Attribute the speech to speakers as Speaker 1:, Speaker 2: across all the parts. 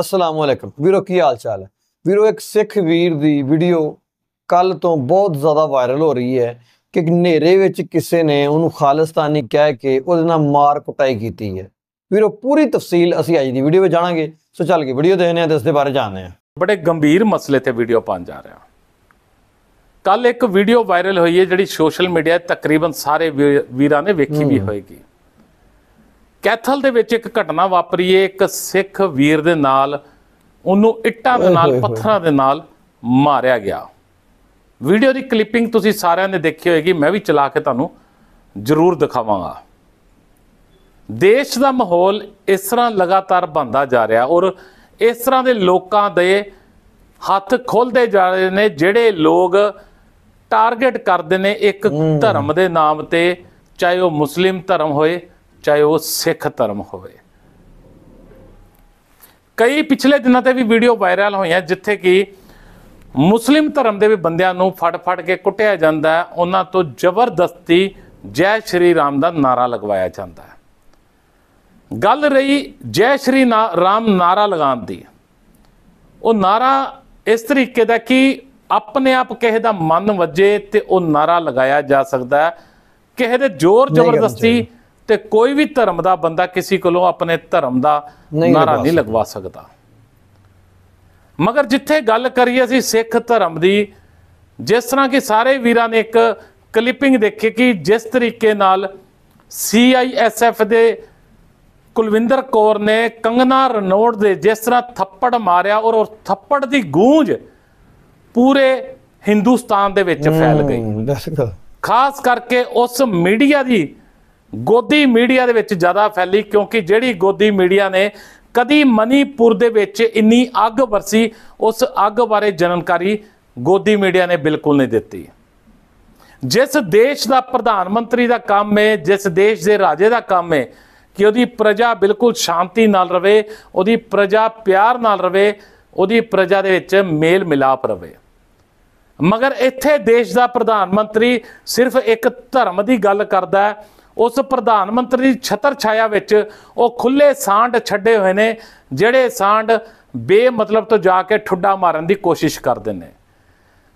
Speaker 1: ਅਸਲਾਮ ਵਾਲੇਕਮ ਵੀਰੋ ਕੀ ਹਾਲ ਚਾਲ ਹੈ ਵੀਰੋ ਇੱਕ ਸਿੱਖ ਵੀਰ ਦੀ ਵੀਡੀਓ ਕੱਲ ਤੋਂ ਬਹੁਤ ਜ਼ਿਆਦਾ ਵਾਇਰਲ ਹੋ ਰਹੀ ਹੈ ਕਿ ਹਨੇਰੇ ਵਿੱਚ ਕਿਸੇ ਨੇ ਉਹਨੂੰ ਖਾਲਿਸਤਾਨੀ ਕਹਿ ਕੇ ਉਹਦੇ ਨਾਲ ਮਾਰ ਕੁਟਾਈ ਕੀਤੀ ਹੈ ਵੀਰੋ ਪੂਰੀ ਤਫਸੀਲ ਅਸੀਂ ਅੱਜ ਦੀ ਵੀਡੀਓ ਵਿੱਚ ਜਾਣਾਂਗੇ
Speaker 2: ਸੋ ਚੱਲ ਕੇ ਵੀਡੀਓ ਦੇਖਨੇ ਆ ਤੇ ਇਸ ਦੇ ਬਾਰੇ ਜਾਣਦੇ ਆ ਬੜੇ ਗੰਭੀਰ ਮਸਲੇ ਤੇ ਵੀਡੀਓ ਪਾਉਣ ਜਾ ਰਿਹਾ ਕੱਲ ਇੱਕ ਵੀਡੀਓ ਵਾਇਰਲ ਹੋਈ ਹੈ ਜਿਹੜੀ ਸੋਸ਼ਲ ਮੀਡੀਆ ਤਕਰੀਬਨ ਸਾਰੇ ਵੀਰਾਂ ਨੇ ਵੇਖੀ ਵੀ ਹੋਏਗੀ ਕੈਥਲ ਦੇ ਵਿੱਚ ਇੱਕ ਘਟਨਾ ਵਾਪਰੀ ਏ ਇੱਕ ਸਿੱਖ ਵੀਰ ਦੇ ਨਾਲ ਉਹਨੂੰ ਇੱਟਾਂ ਦੇ ਨਾਲ ਪੱਥਰਾਂ ਦੇ ਨਾਲ ਮਾਰਿਆ ਗਿਆ ਵੀਡੀਓ ਦੀ ਕਲਿੱਪਿੰਗ ਤੁਸੀਂ ਸਾਰਿਆਂ ਨੇ ਦੇਖੀ ਹੋਏਗੀ ਮੈਂ ਵੀ ਚਲਾ ਕੇ ਤੁਹਾਨੂੰ ਜ਼ਰੂਰ ਦਿਖਾਵਾਂਗਾ ਦੇਸ਼ ਦਾ ਮਾਹੌਲ ਇਸ ਤਰ੍ਹਾਂ ਲਗਾਤਾਰ ਬੰਦਾ ਜਾ ਰਿਹਾ ਔਰ ਇਸ ਤਰ੍ਹਾਂ ਦੇ ਲੋਕਾਂ ਦੇ ਹੱਥ ਖੁੱਲਦੇ ਜਾ ਰਹੇ ਨੇ ਜਿਹੜੇ ਲੋਕ ਟਾਰਗੇਟ ਕਰਦੇ ਨੇ ਇੱਕ ਧਰਮ ਦੇ ਨਾਮ ਤੇ ਚਾਹੇ ਉਹ ਮੁਸਲਿਮ ਧਰਮ ਹੋਏ ਚਾਹੇ ਉਹ ਸਿੱਖ ਧਰਮ ਹੋਵੇ ਕਈ ਪਿਛਲੇ ਦਿਨਾਂ ਤੇ ਵੀ ਵੀਡੀਓ ਵਾਇਰਲ ਹੋਈਆਂ ਜਿੱਥੇ ਕਿ ਮੁਸਲਿਮ ਧਰਮ ਦੇ ਵੀ ਬੰਦਿਆਂ ਨੂੰ ਫੜ-ਫੜ ਕੇ ਕੁੱਟਿਆ ਜਾਂਦਾ ਹੈ ਉਹਨਾਂ ਤੋਂ ਜ਼ਬਰਦਸਤੀ ਜੈ ਸ਼੍ਰੀ ਰਾਮ ਦਾ ਨਾਰਾ ਲਗਵਾਇਆ ਜਾਂਦਾ ਹੈ ਗੱਲ ਰਹੀ ਜੈ ਸ਼੍ਰੀ ਰਾਮ ਨਾਰਾ ਲਗਾਉਣ ਦੀ ਉਹ ਨਾਰਾ ਇਸ ਤਰੀਕੇ ਦਾ ਕਿ ਆਪਣੇ ਆਪ ਕਿਸੇ ਦਾ ਮਨ ਵੱਜੇ ਤੇ ਉਹ ਨਾਰਾ ਲਗਾਇਆ ਜਾ ਸਕਦਾ ਕਿਸੇ ਦੇ ਜ਼ੋਰ ਜ਼ਬਰਦਸਤੀ ਤੇ ਕੋਈ ਵੀ ਧਰਮ ਦਾ ਬੰਦਾ ਕਿਸੇ ਕੋਲੋਂ ਆਪਣੇ ਧਰਮ ਦਾ ਨਾਰਾ ਨਹੀਂ ਲਗਵਾ ਸਕਦਾ ਮਗਰ ਜਿੱਥੇ ਗੱਲ ਕਰੀਏ ਅਸੀਂ ਸਿੱਖ ਧਰਮ ਦੀ ਜਿਸ ਤਰ੍ਹਾਂ ਕਿ ਸਾਰੇ ਵੀਰਾਂ ਨੇ ਇੱਕ ਕਲਿੱਪਿੰਗ ਦੇਖੀ ਕਿ ਜਿਸ ਤਰੀਕੇ ਨਾਲ ਸੀਆਈਐਸਐਫ ਦੇ ਕੁਲਵਿੰਦਰ ਕੌਰ ਨੇ ਕੰਗਨਾ ਰਨੋਡ ਦੇ ਜਿਸ ਤਰ੍ਹਾਂ ਥੱਪੜ ਮਾਰਿਆ ਔਰ ਉਹ ਥੱਪੜ ਦੀ ਗੂੰਜ ਪੂਰੇ ਹਿੰਦੁਸਤਾਨ ਦੇ ਵਿੱਚ ਫੈਲ
Speaker 1: ਗਈ
Speaker 2: ਖਾਸ ਕਰਕੇ ਉਸ ਮੀਡੀਆ ਦੀ ਗੋਦੀ ਮੀਡੀਆ ਦੇ ਵਿੱਚ ਜ਼ਿਆਦਾ ਫੈਲੀ ਕਿਉਂਕਿ ਜਿਹੜੀ ਗੋਦੀ ਮੀਡੀਆ ਨੇ ਕਦੀ ਮਨੀਪੁਰ ਦੇ ਵਿੱਚ ਇੰਨੀ ਅੱਗ ਵਰਸੀ ਉਸ ਅੱਗ ਬਾਰੇ ਜਾਣਕਾਰੀ ਗੋਦੀ ਮੀਡੀਆ ਨੇ ਬਿਲਕੁਲ ਨਹੀਂ ਦਿੱਤੀ ਜਿਸ ਦੇਸ਼ ਦਾ ਪ੍ਰਧਾਨ ਮੰਤਰੀ ਦਾ ਕੰਮ ਹੈ ਜਿਸ ਦੇਸ਼ ਦੇ ਰਾਜੇ ਦਾ ਕੰਮ ਹੈ ਕਿ ਉਹਦੀ ਪ੍ਰਜਾ ਬਿਲਕੁਲ ਸ਼ਾਂਤੀ ਨਾਲ ਰਵੇ ਉਹਦੀ ਪ੍ਰਜਾ ਪਿਆਰ ਨਾਲ ਰਵੇ ਉਹਦੀ ਪ੍ਰਜਾ ਦੇ ਵਿੱਚ ਮੇਲ ਮਿਲਾਪ ਰਵੇ ਮਗਰ ਇੱਥੇ ਦੇਸ਼ ਦਾ ਪ੍ਰਧਾਨ ਮੰਤਰੀ ਸਿਰਫ ਇੱਕ ਧਰਮ ਦੀ ਗੱਲ ਕਰਦਾ ਹੈ ਉਸ ਪ੍ਰਧਾਨ ਮੰਤਰੀ ਦੀ ਛਤਰ ਛਾਇਆ ਵਿੱਚ ਉਹ ਖੁੱਲੇ ਸਾਂਡ ਛੱਡੇ ਹੋਏ ਨੇ ਜਿਹੜੇ ਸਾਂਡ ਬੇਮਤਲਬ ਤੋਂ ਜਾ ਕੇ ਠੁੱਡਾ ਮਾਰਨ ਦੀ ਕੋਸ਼ਿਸ਼ ਕਰਦੇ ਨੇ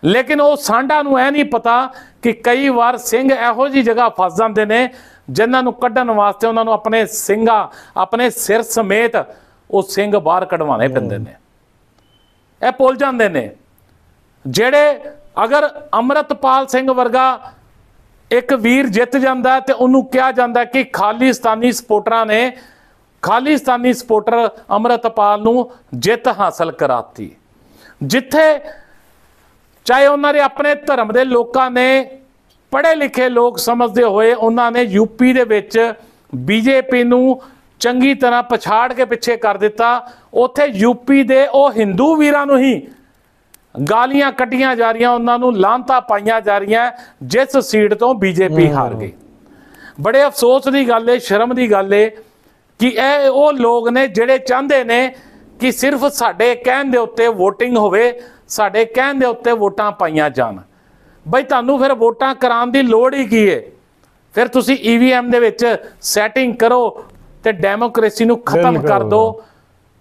Speaker 2: ਲੇਕਿਨ ਉਹ ਸਾਂਡਾਂ ਨੂੰ ਐ ਨਹੀਂ ਪਤਾ ਕਿ ਕਈ ਵਾਰ ਸਿੰਘ ਇਹੋ ਜੀ ਜਗ੍ਹਾ ਫਸ ਜਾਂਦੇ ਨੇ ਜਿਨ੍ਹਾਂ ਨੂੰ ਕੱਢਣ ਵਾਸਤੇ ਉਹਨਾਂ ਨੂੰ ਆਪਣੇ ਸਿੰਘਾਂ ਆਪਣੇ ਸਿਰ ਸਮੇਤ ਉਹ ਸਿੰਘ ਬਾਹਰ ਕਢਵਾਣੇ ਪੈਂਦੇ ਨੇ ਇਹ ਪੁੱਲ ਜਾਂਦੇ ਨੇ ਜਿਹੜੇ ਅਗਰ ਅਮਰਤਪਾਲ ਸਿੰਘ ਵਰਗਾ ਇੱਕ ਵੀਰ ਜਿੱਤ ਜਾਂਦਾ ਤੇ ਉਹਨੂੰ ਕਿਹਾ ਜਾਂਦਾ ਕਿ ਖਾਲਿਸਤਾਨੀ ਸਪੋਰਟਰਾਂ ਨੇ ਖਾਲਿਸਤਾਨੀ ਸਪੋਰਟਰ ਅਮਰਤਪਾਲ ਨੂੰ ਜਿੱਤ ਹਾਸਲ ਕਰਾਤੀ ਜਿੱਥੇ ਚਾਹੇ ਉਹਨਾਂ ਦੇ ਆਪਣੇ ਧਰਮ ਦੇ ਲੋਕਾਂ ਨੇ ਪੜ੍ਹੇ ਲਿਖੇ ਲੋਕ ਸਮਝਦੇ ਹੋਏ ਉਹਨਾਂ ਨੇ ਯੂਪੀ ਦੇ ਵਿੱਚ ਬੀਜੇਪੀ ਨੂੰ ਚੰਗੀ ਤਰ੍ਹਾਂ ਪਛਾੜ ਕੇ ਪਿੱਛੇ ਕਰ ਦਿੱਤਾ ਉੱਥੇ ਯੂਪੀ ਦੇ ਉਹ ਹਿੰਦੂ ਵੀਰਾਂ ਨੂੰ ਹੀ ਗਾਲੀਆਂ ਕੱਟੀਆਂ ਜਾ ਰਹੀਆਂ ਉਹਨਾਂ ਨੂੰ ਲਾਂਤਾ ਪਾਈਆਂ ਜਾ ਰਹੀਆਂ ਜਿਸ ਸੀਟ ਤੋਂ ਬੀਜੇਪੀ ਹਾਰ ਗਈ ਬੜੇ ਅਫਸੋਸ ਦੀ ਗੱਲ ਏ ਸ਼ਰਮ ਦੀ ਗੱਲ ਏ ਕਿ ਇਹ ਉਹ ਲੋਕ ਨੇ ਜਿਹੜੇ ਚਾਹੁੰਦੇ ਨੇ ਕਿ ਸਿਰਫ ਸਾਡੇ ਕਹਿਣ ਦੇ ਉੱਤੇ VOTING ਹੋਵੇ ਸਾਡੇ ਕਹਿਣ ਦੇ ਉੱਤੇ ਵੋਟਾਂ ਪਾਈਆਂ ਜਾਣ ਬਈ ਤੁਹਾਨੂੰ ਫਿਰ ਵੋਟਾਂ ਕਰਾਉਣ ਦੀ ਲੋੜ ਹੀ ਕੀ ਏ ਫਿਰ ਤੁਸੀਂ EVM ਦੇ ਵਿੱਚ ਸੈਟਿੰਗ ਕਰੋ ਤੇ ਡੈਮੋਕ੍ਰੇਸੀ ਨੂੰ ਖਤਮ ਕਰ ਦਿਓ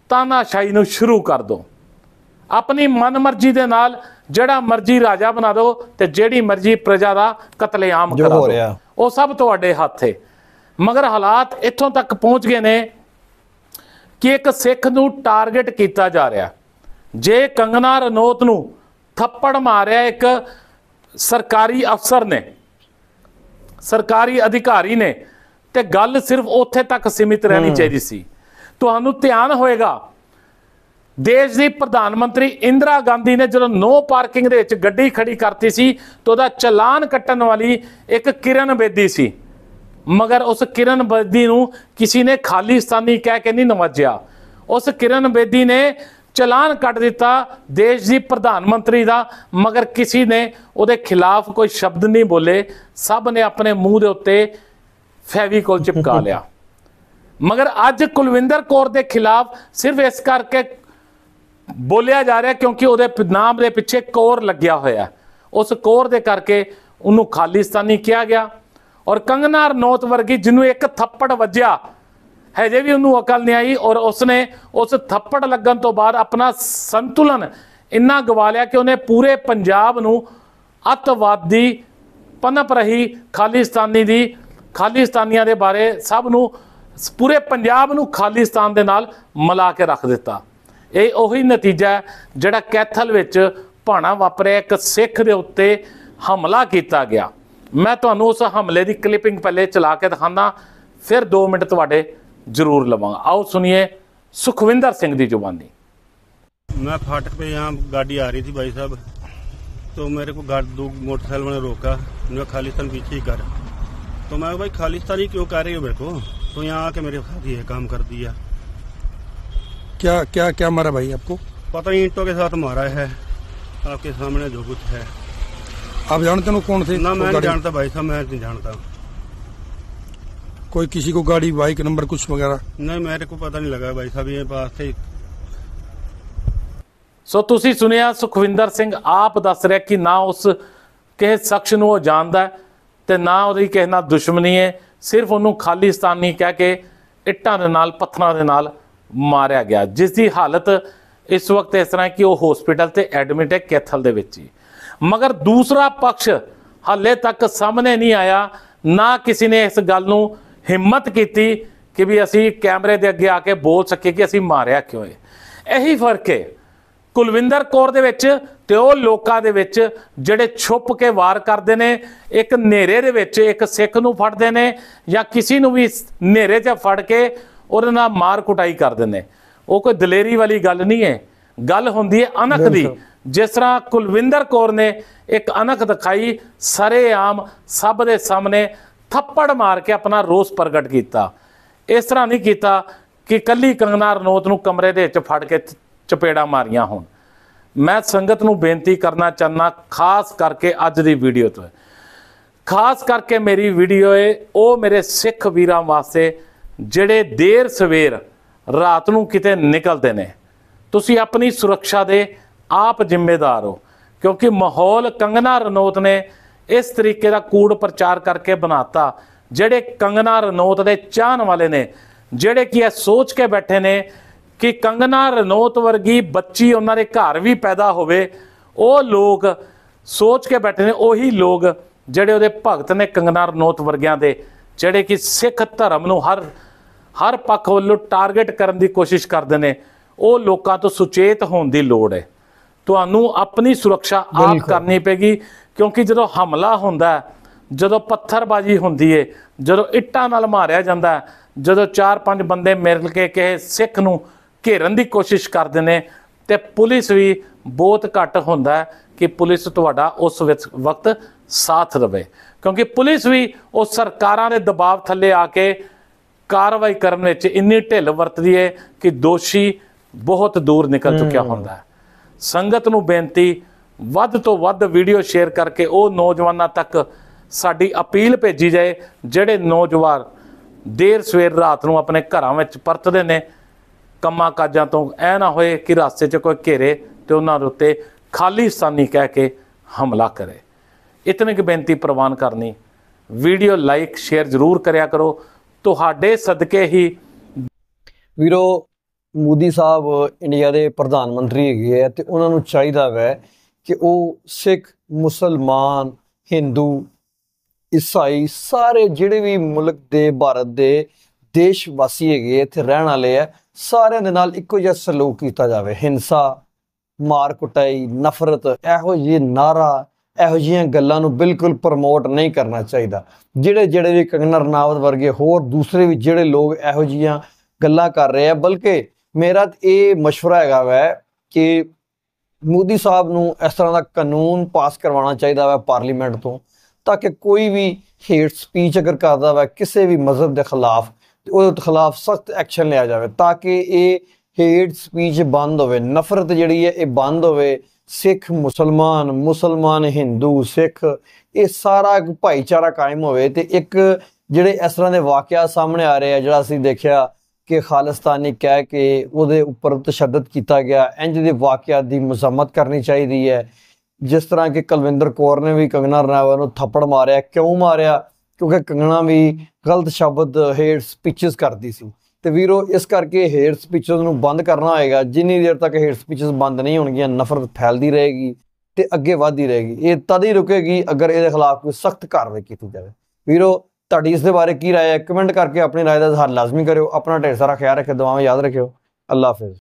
Speaker 2: ਤਾਨਾਸ਼ਾਹੀ ਨੂੰ ਸ਼ੁਰੂ ਕਰ ਦਿਓ ਆਪਣੀ ਮਨਮਰਜ਼ੀ ਦੇ ਨਾਲ ਜਿਹੜਾ ਮਰਜ਼ੀ ਰਾਜਾ ਬਣਾ ਦਿਓ ਤੇ ਜਿਹੜੀ ਮਰਜ਼ੀ ਪ੍ਰਜਾ ਦਾ ਕਤਲੇਆਮ ਕਰਾ ਦਿਓ ਉਹ ਸਭ ਤੁਹਾਡੇ ਹੱਥ ਹੈ ਮਗਰ ਹਾਲਾਤ ਇੱਥੋਂ ਤੱਕ ਪਹੁੰਚ ਗਏ ਨੇ ਕਿ ਇੱਕ ਸਿੱਖ ਨੂੰ ਟਾਰਗੇਟ ਕੀਤਾ ਜਾ ਰਿਹਾ ਜੇ ਕੰਗਨਾ ਰਨੋਤ ਨੂੰ ਥੱਪੜ ਮਾਰਿਆ ਇੱਕ ਸਰਕਾਰੀ ਅਫਸਰ ਨੇ ਸਰਕਾਰੀ ਅਧਿਕਾਰੀ ਨੇ ਤੇ ਗੱਲ ਸਿਰਫ ਉੱਥੇ ਤੱਕ ਸੀਮਿਤ ਰਹਿਣੀ ਚਾਹੀਦੀ ਸੀ ਤੁਹਾਨੂੰ ਧਿਆਨ ਹੋਏਗਾ ਦੇਸ਼ ਦੀ ਪ੍ਰਧਾਨ ਮੰਤਰੀ ਇੰਦਰਾ ਗਾਂਧੀ ਨੇ ਜਦੋਂ ਨੋ ਪਾਰਕਿੰਗ ਦੇ ਵਿੱਚ ਗੱਡੀ ਖੜੀ ਕਰਤੀ ਸੀ ਤਾਂ ਉਹਦਾ ਚਲਾਨ ਕੱਟਣ ਵਾਲੀ ਇੱਕ ਕਿਰਨ ਬੇਦੀ ਸੀ ਮਗਰ ਉਸ ਕਿਰਨ ਬੇਦੀ ਨੂੰ ਕਿਸੇ ਨੇ ਖਾਲਿਸਤਾਨੀ ਕਹਿ ਕੇ ਨਹੀਂ ਨਵਾਜਿਆ ਉਸ ਕਿਰਨ ਬੇਦੀ ਨੇ ਚਲਾਨ ਕੱਟ ਦਿੱਤਾ ਦੇਸ਼ ਦੀ ਪ੍ਰਧਾਨ ਮੰਤਰੀ ਦਾ ਮਗਰ ਕਿਸੇ ਨੇ ਉਹਦੇ ਖਿਲਾਫ ਕੋਈ ਸ਼ਬਦ ਨਹੀਂ ਬੋਲੇ ਸਭ ਨੇ ਆਪਣੇ ਮੂੰਹ ਦੇ ਉੱਤੇ ਫੈਵੀਕੋਲ ਚਿਪਕਾ ਲਿਆ ਮਗਰ ਅੱਜ ਕੁਲਵਿੰਦਰ ਕੌਰ ਦੇ ਖਿਲਾਫ ਸਿਰਫ ਇਸ ਕਰਕੇ ਬੋਲਿਆ ਜਾ ਰਿਹਾ ਕਿਉਂਕਿ ਉਹਦੇ ਨਾਮ ਦੇ ਪਿੱਛੇ ਕੋਰ ਲੱਗਿਆ ਹੋਇਆ ਉਸ ਕੋਰ ਦੇ ਕਰਕੇ ਉਹਨੂੰ ਖਾਲਿਸਤਾਨੀ ਕਿਹਾ ਗਿਆ ਔਰ ਕੰਗਨਾਰ ਨੌਤ ਵਰਗੀ ਜਿਹਨੂੰ ਇੱਕ ਥੱਪੜ ਵੱਜਿਆ ਹਜੇ ਵੀ ਉਹਨੂੰ ਅਕਲ ਨਹੀਂ ਆਈ ਔਰ ਉਸਨੇ ਉਸ ਥੱਪੜ ਲੱਗਣ ਤੋਂ ਬਾਅਦ ਆਪਣਾ ਸੰਤੁਲਨ ਇੰਨਾ ਗਵਾ ਲਿਆ ਕਿ ਉਹਨੇ ਪੂਰੇ ਪੰਜਾਬ ਨੂੰ ਅਤਵਾਦੀ ਪਨਪ ਰਹੀ ਖਾਲਿਸਤਾਨੀ ਦੀ ਖਾਲਿਸਤਾਨੀਆਂ ਦੇ ਬਾਰੇ ਸਭ ਨੂੰ ਪੂਰੇ ਪੰਜਾਬ ਨੂੰ ਖਾਲਿਸਤਾਨ ਦੇ ਨਾਲ ਮਿਲਾ ਕੇ ਰੱਖ ਦਿੱਤਾ ਇਹ ਉਹੀ ਨਤੀਜਾ ਜਿਹੜਾ ਕੈਥਲ ਵਿੱਚ ਭਾਣਾ ਵਾਪਰਿਆ ਇੱਕ ਸਿੱਖ ਦੇ ਉੱਤੇ ਹਮਲਾ ਕੀਤਾ ਗਿਆ ਮੈਂ ਤੁਹਾਨੂੰ ਉਸ ਹਮਲੇ ਦੀ ਕਲਿੱਪਿੰਗ ਪਹਿਲੇ ਚਲਾ ਕੇ ਦਿਖਾਉਂਦਾ ਫਿਰ 2 ਮਿੰਟ ਤੁਹਾਡੇ ਜ਼ਰੂਰ ਲਵਾਂਗਾ ਆਓ ਸੁਣੀਏ ਸੁਖਵਿੰਦਰ ਸਿੰਘ ਦੀ ਜ਼ੁਬਾਨੀ ਮੈਂ ਫਟਕ ਤੇ ਆ ਗੱਡੀ ਆ ਰਹੀ ਸੀ ਭਾਈ ਸਾਹਿਬ ਤੋਂ ਮੇਰੇ ਕੋ ਗੱਡ ਦੋ ਮੋਟਰਸਾਈਕਲ ਵਾਲੇ ਰੋਕਾ ਮੈਂ ਖਾਲਿਸਤਾਨ ਵਿੱਚ ਹੀ ਕਰ ਤੋ ਮੈਂ ਭਾਈ ਖਾਲਿਸਤਾਨੀ ਕਿਉਂ ਕਰ ਰਹੇ ਹੋ ਮੇਰੇ ਕੋ ਤੂੰ ਆ ਕੇ ਮੇਰੇ ਖਾਤੀ ਇਹ ਕੰਮ ਕਰਦੀ ਆ क्या क्या क्या मारा भाई आपको पता नहीं ईंटों के साथ मारा है आपके सामने जो कुछ है आप जानते हो कौन थे ना मैं नहीं जानता भाई साहब मैं नहीं जानता कोई किसी को गाड़ी
Speaker 1: बाइक नंबर कुछ वगैरह
Speaker 2: नहीं मेरे को पता नहीं लगा भाई साहब ये पास थे ਸੋ ਤੁਸੀਂ ਸੁਣਿਆ ਸੁਖਵਿੰਦਰ ਸਿੰਘ ਆਪ ਦੱਸ ਰਿਹਾ ਕਿ ਨਾ ਉਸ ਕਿਸੇ ਸ਼ਖਸ ਨੂੰ ਉਹ ਜਾਣਦਾ ਤੇ ਨਾ ਉਹਦੀ ਕਿਸੇ ਨਾਲ ਦੁਸ਼ਮਣੀ ਹੈ ਸਿਰਫ ਉਹਨੂੰ ਖਾਲਿਸਤਾਨੀ ਕਹਿ ਕੇ ਇੱਟਾਂ ਦੇ ਨਾਲ ਪੱਥਰਾਂ ਦੇ ਨਾਲ ਮਾਰਿਆ ਗਿਆ ਜਿਸ ਦੀ ਹਾਲਤ ਇਸ ਵਕਤ ਇਸ ਤਰ੍ਹਾਂ ਕਿ ਉਹ ਹਸਪੀਟਲ ਤੇ ਐਡਮਿਟ ਹੈ ਕੈਥਲ ਦੇ ਵਿੱਚ ਹੀ ਮਗਰ ਦੂਸਰਾ ਪੱਖ ਹੱਲੇ ਤੱਕ ਸਾਹਮਣੇ ਨਹੀਂ ਆਇਆ ਨਾ ਕਿਸੇ ਨੇ ਇਸ ਗੱਲ ਨੂੰ ਹਿੰਮਤ ਕੀਤੀ ਕਿ ਵੀ ਅਸੀਂ ਕੈਮਰੇ ਦੇ ਅੱਗੇ ਆ ਕੇ ਬੋਲ ਸਕੀਏ ਕਿ ਅਸੀਂ ਮਾਰਿਆ ਕਿਉਂ ਹੈ ਇਹੀ ਫਰਕ ਹੈ ਕੁਲਵਿੰਦਰ ਕੌਰ ਦੇ ਵਿੱਚ ਤੇ ਉਹ ਲੋਕਾਂ ਦੇ ਵਿੱਚ ਜਿਹੜੇ ਛੁੱਪ ਕੇ ਵਾਰ ਕਰਦੇ ਨੇ ਇੱਕ ਨੇਰੇ ਦੇ ਵਿੱਚ ਇੱਕ ਸਿੱਖ ਨੂੰ ਫੜਦੇ ਨੇ ਜਾਂ ਕਿਸੇ ਨੂੰ ਵੀ ਨੇਰੇ 'ਚ ਫੜ ਕੇ ਉਹਦੇ ਨਾਲ ਮਾਰ ਕੁਟਾਈ ਕਰ ਦਿੰਦੇ ਉਹ ਕੋਈ ਦਲੇਰੀ ਵਾਲੀ ਗੱਲ ਨਹੀਂ ਹੈ ਗੱਲ ਹੁੰਦੀ ਹੈ ਅਨਖ ਦੀ ਜਿਸ ਤਰ੍ਹਾਂ ਕੁਲਵਿੰਦਰ ਕੌਰ ਨੇ ਇੱਕ ਅਨਖ ਦਿਖਾਈ ਸਾਰੇ ਆਮ ਸਭ ਦੇ ਸਾਹਮਣੇ ਥੱਪੜ ਮਾਰ ਕੇ ਆਪਣਾ ਰੋਸ ਪ੍ਰਗਟ ਕੀਤਾ ਇਸ ਤਰ੍ਹਾਂ ਨਹੀਂ ਕੀਤਾ ਕਿ ਕੱਲੀ ਕੰਗਨਾ ਰਨੋਤ ਨੂੰ ਕਮਰੇ ਦੇ ਵਿੱਚ ਫੜ ਕੇ ਚਪੇੜਾ ਮਾਰੀਆਂ ਹੋਣ ਮੈਂ ਸੰਗਤ ਨੂੰ ਬੇਨਤੀ ਕਰਨਾ ਚਾਹਨਾ ਖਾਸ ਕਰਕੇ ਅੱਜ ਦੀ ਵੀਡੀਓ ਤੋਂ ਖਾਸ ਕਰਕੇ ਮੇਰੀ ਵੀਡੀਓ ਏ ਉਹ ਮੇਰੇ ਸਿੱਖ ਵੀਰਾਂ ਵਾਸਤੇ ਜਿਹੜੇ ਦੇਰ ਸਵੇਰ ਰਾਤ ਨੂੰ ਕਿਤੇ ਨਿਕਲਦੇ ਨੇ ਤੁਸੀਂ ਆਪਣੀ ਸੁਰੱਖਿਆ ਦੇ ਆਪ ਜ਼ਿੰਮੇਦਾਰ ਹੋ ਕਿਉਂਕਿ ਮਾਹੌਲ ਕੰਗਨਾ ਰਣੋਤ ਨੇ ਇਸ ਤਰੀਕੇ ਦਾ ਕੂੜ ਪ੍ਰਚਾਰ ਕਰਕੇ ਬਣਾਤਾ ਜਿਹੜੇ ਕੰਗਨਾ ਰਣੋਤ ਦੇ ਚਾਹਨ ਵਾਲੇ ਨੇ ਜਿਹੜੇ ਕੀ ਇਹ ਸੋਚ ਕੇ ਬੈਠੇ ਨੇ ਕਿ ਕੰਗਨਾ ਰਣੋਤ ਵਰਗੀ ਬੱਚੀ ਉਹਨਾਂ ਦੇ ਘਰ ਵੀ ਪੈਦਾ ਹੋਵੇ ਉਹ ਲੋਕ ਸੋਚ ਕੇ ਬੈਠੇ ਨੇ ਉਹੀ ਲੋਕ ਜਿਹੜੇ ਉਹਦੇ ਭਗਤ ਨੇ ਕੰਗਨਾ ਰਣੋਤ ਵਰਗਿਆਂ ਦੇ ਜਿਹੜੇ ਕਿ ਸਿੱਖ ਧਰਮ ਨੂੰ ਹਰ ਹਰ ਪੱਖ ਵੱਲੋਂ ਟਾਰਗੇਟ ਕਰਨ ਦੀ ਕੋਸ਼ਿਸ਼ ਕਰਦੇ ਨੇ ਉਹ ਲੋਕਾਂ ਤੋਂ ਸੁਚੇਤ ਹੋਣ ਦੀ ਲੋੜ ਹੈ ਤੁਹਾਨੂੰ ਆਪਣੀ ਸੁਰੱਖਿਆ ਆਪ ਕਰਨੀ ਪੈਗੀ ਕਿਉਂਕਿ ਜਦੋਂ ਹਮਲਾ ਹੁੰਦਾ ਜਦੋਂ ਪੱਥਰਬਾਜ਼ੀ ਹੁੰਦੀ ਏ ਜਦੋਂ ਇੱਟਾਂ ਨਾਲ ਮਾਰਿਆ ਜਾਂਦਾ ਜਦੋਂ ਚਾਰ ਪੰਜ ਬੰਦੇ ਮਿਲ ਕੇ ਕਿਸੇ ਸਿੱਖ ਨੂੰ ਘੇਰਨ ਦੀ ਕੋਸ਼ਿਸ਼ ਕਰਦੇ ਨੇ ਤੇ ਪੁਲਿਸ ਵੀ ਬਹੁਤ ਘੱਟ ਹੁੰਦਾ ਕਿ ਪੁਲਿਸ ਤੁਹਾਡਾ ਉਸ ਵਕਤ ਸਾਥ ਰਵੇ ਕਿਉਂਕਿ ਪੁਲਿਸ ਵੀ ਉਹ ਸਰਕਾਰਾਂ ਦੇ ਦਬਾਅ ਥੱਲੇ ਆ ਕੇ ਕਾਰਵਾਈ ਕਰਨ ਵਿੱਚ ਇੰਨੀ ਢਿੱਲ ਵਰਤਦੀ ਹੈ ਕਿ ਦੋਸ਼ੀ ਬਹੁਤ ਦੂਰ ਨਿਕਲ ਚੁੱਕਿਆ ਹੁੰਦਾ ਹੈ ਸੰਗਤ ਨੂੰ ਬੇਨਤੀ ਵੱਧ ਤੋਂ ਵੱਧ ਵੀਡੀਓ ਸ਼ੇਅਰ ਕਰਕੇ ਉਹ ਨੌਜਵਾਨਾਂ ਤੱਕ ਸਾਡੀ ਅਪੀਲ ਭੇਜੀ ਜਾਏ ਜਿਹੜੇ ਨੌਜਵਾਨ ਦੇਰ ਸਵੇਰ ਰਾਤ ਨੂੰ ਆਪਣੇ ਘਰਾਂ ਵਿੱਚ ਪਰਤਦੇ ਨੇ ਕੰਮਾਂ ਕਾਜਾਂ ਤੋਂ ਐ ਨਾ ਹੋਏ ਕਿ ਰਾਸਤੇ 'ਚ ਕੋਈ ਘੇਰੇ ਤੇ ਉਹਨਾਂ ਦੇ ਉੱਤੇ ਖਾਲਿਸਤਾਨੀ ਕਹਿ ਕੇ ਹਮਲਾ ਕਰੇ ਇਤਨੇ ਕਿ ਬੇਨਤੀ ਪ੍ਰਵਾਨ ਕਰਨੀ ਵੀਡੀਓ ਲਾਈਕ ਸ਼ੇਅਰ ਜ਼ਰੂਰ ਕਰਿਆ ਕਰੋ ਤੁਹਾਡੇ ਸਦਕੇ ਹੀ ਵੀਰੋ ਮੋਦੀ ਸਾਹਿਬ
Speaker 1: ਇੰਡੀਆ ਦੇ ਪ੍ਰਧਾਨ ਮੰਤਰੀ ਹੈਗੇ ਆ ਤੇ ਉਹਨਾਂ ਨੂੰ ਚਾਹੀਦਾ ਵੈ ਕਿ ਉਹ ਸਿੱਖ ਮੁਸਲਮਾਨ ਹਿੰਦੂ ਈਸਾਈ ਸਾਰੇ ਜਿਹੜੇ ਵੀ ਮੁਲਕ ਦੇ ਭਾਰਤ ਦੇ ਦੇਸ਼ ਵਾਸੀ ਹੈਗੇ ਇੱਥੇ ਰਹਿਣ ਵਾਲੇ ਆ ਸਾਰਿਆਂ ਦੇ ਨਾਲ ਇੱਕੋ ਜਿਹਾ ਸਲੂਕ ਕੀਤਾ ਜਾਵੇ ਹਿੰਸਾ ਮਾਰ ਕੁਟਾਈ ਨਫ਼ਰਤ ਇਹੋ ਜਿਹੇ ਨਾਰਾ ਇਹੋ ਜੀਆਂ ਗੱਲਾਂ ਨੂੰ ਬਿਲਕੁਲ ਪ੍ਰਮੋਟ ਨਹੀਂ ਕਰਨਾ ਚਾਹੀਦਾ ਜਿਹੜੇ ਜਿਹੜੇ ਵੀ ਕੰਗਨਰ ਨਾਵਤ ਵਰਗੇ ਹੋਰ ਦੂਸਰੇ ਵੀ ਜਿਹੜੇ ਲੋਕ ਇਹੋ ਜੀਆਂ ਗੱਲਾਂ ਕਰ ਰਹੇ ਆ ਬਲਕਿ ਮੇਰਾ ਇਹ مشورہ ਹੈਗਾ ਵੈ ਕਿ ਮੋਦੀ ਸਾਹਿਬ ਨੂੰ ਇਸ ਤਰ੍ਹਾਂ ਦਾ ਕਾਨੂੰਨ ਪਾਸ ਕਰਵਾਉਣਾ ਚਾਹੀਦਾ ਵੈ ਪਾਰਲੀਮੈਂਟ ਤੋਂ ਤਾਂ ਕਿ ਕੋਈ ਵੀ ਹੇਟ ਸਪੀਚ ਅਗਰ ਕਰਦਾ ਵੈ ਕਿਸੇ ਵੀ ਮਜ਼ਹਬ ਦੇ ਖਿਲਾਫ ਉਹਦੇ ਖਿਲਾਫ ਸਖਤ ਐਕਸ਼ਨ ਲਿਆ ਜਾਵੇ ਤਾਂ ਕਿ ਇਹ ਹੇਟ ਸਪੀਚ ਬੰਦ ਹੋਵੇ ਨਫ਼ਰਤ ਜਿਹੜੀ ਹੈ ਇਹ ਬੰਦ ਹੋਵੇ ਸਿੱਖ ਮੁਸਲਮਾਨ ਮੁਸਲਮਾਨ ਹਿੰਦੂ ਸਿੱਖ ਇਹ ਸਾਰਾ ਇੱਕ ਭਾਈਚਾਰਾ ਕਾਇਮ ਹੋਵੇ ਤੇ ਇੱਕ ਜਿਹੜੇ ਇਸ ਤਰ੍ਹਾਂ ਦੇ ਵਾਕਿਆ ਸਾਹਮਣੇ ਆ ਰਹੇ ਆ ਜਿਹੜਾ ਅਸੀਂ ਦੇਖਿਆ ਕਿ ਖਾਲਸਤਾਨੀ ਕਹਿ ਕੇ ਉਹਦੇ ਉੱਪਰ ਤਸ਼ੱਦਦ ਕੀਤਾ ਗਿਆ ਇੰਜ ਦੇ ਵਾਕਿਆ ਦੀ ਮਜ਼ਮਤ ਕਰਨੀ ਚਾਹੀਦੀ ਹੈ ਜਿਸ ਤਰ੍ਹਾਂ ਕਿ ਕਲਵਿੰਦਰ ਕੌਰ ਨੇ ਵੀ ਕੰਗਣਾ ਰਣਾਵਾ ਨੂੰ ਥੱਪੜ ਮਾਰਿਆ ਕਿਉਂ ਮਾਰਿਆ ਕਿਉਂਕਿ ਕੰਗਣਾ ਵੀ ਗਲਤ ਸ਼ਬਦ ਹੇਟ ਸਪੀਚਸ ਕਰਦੀ ਸੀ ਤੇ ਵੀਰੋ ਇਸ ਕਰਕੇ ਹੇਅਰ ਸਪੀਚਸ ਨੂੰ ਬੰਦ ਕਰਨਾ ਹੋਏਗਾ ਜਿੰਨੀ ਦੇਰ ਤੱਕ ਹੇਅਰ ਸਪੀਚਸ ਬੰਦ ਨਹੀਂ ਹੋਣਗੀਆਂ ਨਫ਼ਰਤ ਫੈਲਦੀ ਰਹੇਗੀ ਤੇ ਅੱਗੇ ਵਧਦੀ ਰਹੇਗੀ ਇਹ ਤਦ ਹੀ ਰੁਕੇਗੀ ਅਗਰ ਇਹਦੇ ਖਿਲਾਫ ਕੋਈ ਸਖਤ ਕਾਰਵਾਈ ਕੀਤੀ ਜਾਵੇ ਵੀਰੋ ਤੁਹਾਡੀ ਇਸ ਦੇ ਬਾਰੇ ਕੀ رائے ਹੈ ਕਮੈਂਟ ਕਰਕੇ ਆਪਣੀ رائے ਦਾ ਇਜ਼ਹਾਰ ਲਾਜ਼ਮੀ ਕਰਿਓ ਆਪਣਾ ਢੇਰ ਸਾਰਾ ਖਿਆਲ ਰੱਖਿਓ ਦੁਆਵਾਂ ਯਾਦ ਰੱਖਿਓ ਅੱਲਾ ਹਾਫਿਜ਼